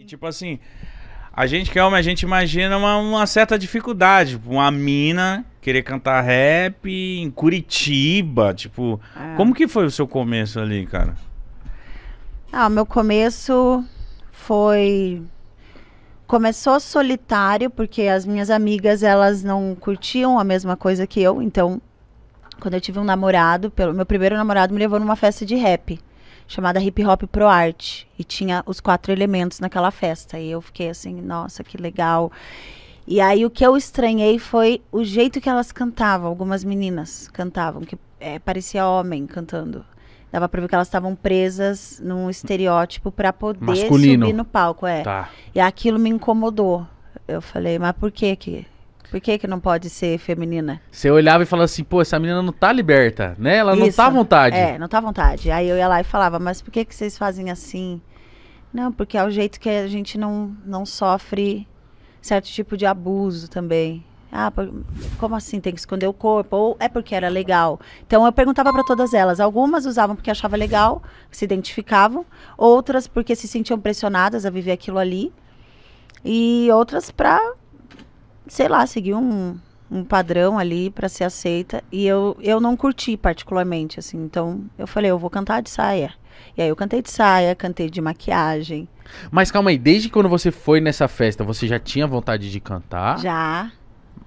E tipo assim, a gente que é homem, a gente imagina uma, uma certa dificuldade. Tipo, uma mina querer cantar rap em Curitiba. Tipo, É. como que foi o seu começo ali, cara? Ah, o meu começo foi. Começou solitário, porque as minhas amigas, elas não curtiam a mesma coisa que eu. Então, quando eu tive um namorado, pelo meu primeiro namorado me levou numa festa de rap chamada Hip Hop Pro Art. E tinha os quatro elementos naquela festa. E eu fiquei assim, nossa, que legal. E aí o que eu estranhei foi o jeito que elas cantavam. Algumas meninas cantavam, que é, parecia homem cantando. Dava pra ver que elas estavam presas num estereótipo para poder Masculino. subir no palco. É. Tá. E aquilo me incomodou. Eu falei, mas por que que por que, que não pode ser feminina? Você olhava e falava assim, pô, essa menina não tá liberta, né? Ela Isso. não tá à vontade. É, não tá à vontade. Aí eu ia lá e falava, mas por que, que vocês fazem assim? Não, porque é o jeito que a gente não, não sofre certo tipo de abuso também. Ah, como assim? Tem que esconder o corpo? Ou é porque era legal? Então eu perguntava para todas elas. Algumas usavam porque achava legal, se identificavam. Outras porque se sentiam pressionadas a viver aquilo ali. E outras para sei lá, seguiu um, um padrão ali para ser aceita. E eu, eu não curti particularmente, assim. Então eu falei, eu vou cantar de saia. E aí eu cantei de saia, cantei de maquiagem. Mas calma aí, desde quando você foi nessa festa, você já tinha vontade de cantar? Já.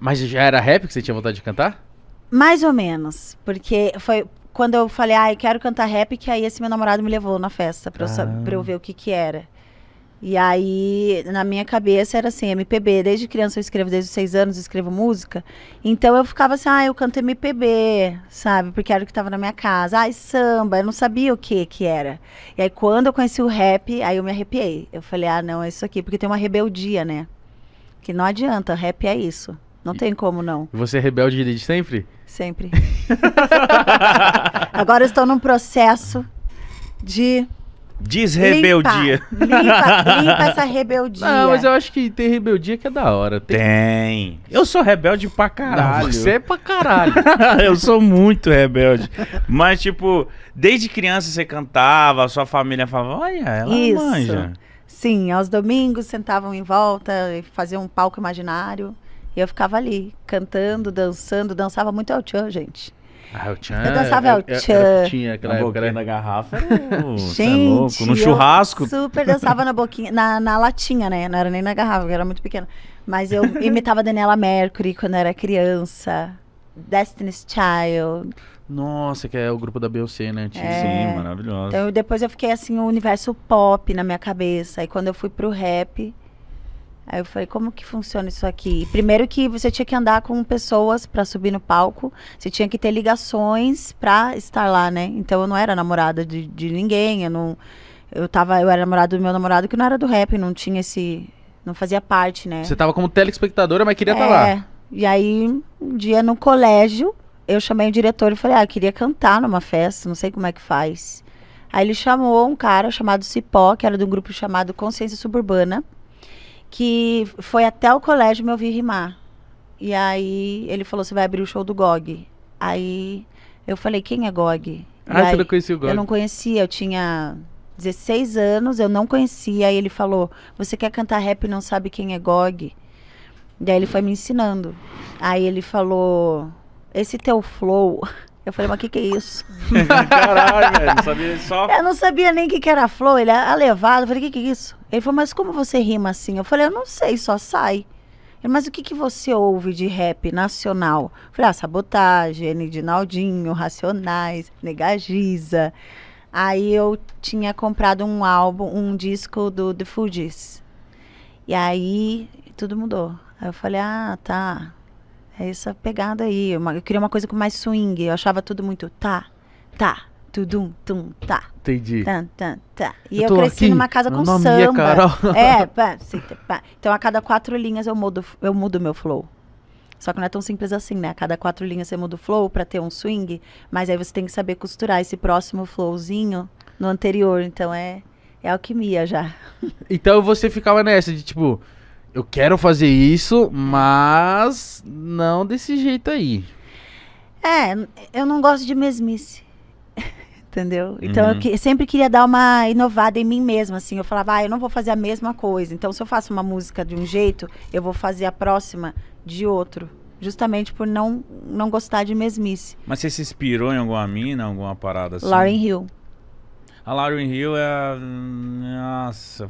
Mas já era rap que você tinha vontade de cantar? Mais ou menos. Porque foi quando eu falei, ah, eu quero cantar rap, que aí esse meu namorado me levou na festa pra, ah. eu, pra eu ah. ver o que que era. E aí, na minha cabeça era assim, MPB. Desde criança eu escrevo, desde os seis anos eu escrevo música. Então eu ficava assim, ah, eu canto MPB, sabe? Porque era o que estava na minha casa. ah, samba, eu não sabia o que que era. E aí quando eu conheci o rap, aí eu me arrepiei. Eu falei, ah, não, é isso aqui. Porque tem uma rebeldia, né? Que não adianta, rap é isso. Não tem como não. Você é rebelde desde sempre? Sempre. Agora eu estou num processo de Diz rebeldia. Limpa, limpa, limpa, essa rebeldia. Não, mas eu acho que tem rebeldia que é da hora. Tem. tem. Eu sou rebelde pra caralho. Não, você é pra caralho. eu sou muito rebelde. Mas, tipo, desde criança você cantava, sua família falava, olha, ela Isso. manja. Sim, aos domingos sentavam em volta, faziam um palco imaginário. E eu ficava ali, cantando, dançando. Dançava muito ao tchan, gente. Ah, o Tchan. Eu dançava é, Tchan. É, é, eu, tinha aquela na né? garrafa. Uh, Gente, No churrasco. super dançava na boquinha, na, na latinha, né? Não era nem na garrafa, porque era muito pequena. Mas eu imitava a Daniela Mercury quando era criança. Destiny's Child. Nossa, que é o grupo da Beyoncé, né? Tinha, é. Sim, maravilhosa. Então depois eu fiquei assim, o um universo pop na minha cabeça. E quando eu fui pro rap, Aí eu falei, como que funciona isso aqui? Primeiro que você tinha que andar com pessoas para subir no palco, você tinha que ter ligações para estar lá, né? Então eu não era namorada de, de ninguém, eu não eu tava, eu era namorada do meu namorado que não era do rap, não tinha esse, não fazia parte, né? Você tava como telespectadora, mas queria estar é, tá lá. É. E aí um dia no colégio, eu chamei o diretor e falei: "Ah, queria cantar numa festa, não sei como é que faz". Aí ele chamou um cara chamado Cipó, que era de um grupo chamado Consciência Suburbana que foi até o colégio me ouvir rimar. E aí ele falou: você vai abrir o show do GOG. Aí eu falei: quem é GOG? Ah, aí, você não conhecia o GOG? Eu não conhecia, eu tinha 16 anos, eu não conhecia. Aí ele falou: você quer cantar rap e não sabe quem é GOG? Daí ele foi me ensinando. Aí ele falou: esse teu flow. Eu falei, mas o que, que é isso? Caralho, velho, não sabia só. Eu não sabia nem o que, que era flow, ele era é levado. Eu falei, o que, que é isso? Ele falou, mas como você rima assim? Eu falei, eu não sei, só sai. Ele, mas o que, que você ouve de rap nacional? Eu falei, ah, sabotagem, N de Naldinho, Racionais, Negagiza. Aí eu tinha comprado um álbum, um disco do The Fugees. E aí tudo mudou. Aí eu falei, ah, tá. É essa pegada aí. Uma, eu queria uma coisa com mais swing. Eu achava tudo muito tá, tá, tudum, tum, tá. Entendi. Tan, tan, tá. E eu, eu cresci aqui, numa casa com samba. Minha, Carol. É, pá, tá, pá. Então a cada quatro linhas eu mudo, eu mudo meu flow. Só que não é tão simples assim, né? A cada quatro linhas você muda o flow para ter um swing, mas aí você tem que saber costurar esse próximo flowzinho no anterior. Então é, é alquimia já. Então você ficava nessa de tipo, eu quero fazer isso, mas não desse jeito aí. É, eu não gosto de mesmice. Entendeu? Então uhum. eu que, sempre queria dar uma inovada em mim mesma, assim. Eu falava, ah, eu não vou fazer a mesma coisa. Então, se eu faço uma música de um jeito, eu vou fazer a próxima de outro. Justamente por não, não gostar de mesmice. Mas você se inspirou em alguma mina, alguma parada assim? Lauren Hill. A Lauren Hill é. Nossa,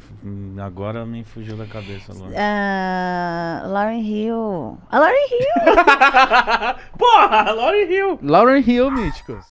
agora me fugiu da cabeça. Lauren. Uh, é, Lauren Hill. A Lauren Hill! Porra, a Lauren Hill! Lauren Hill, míticos.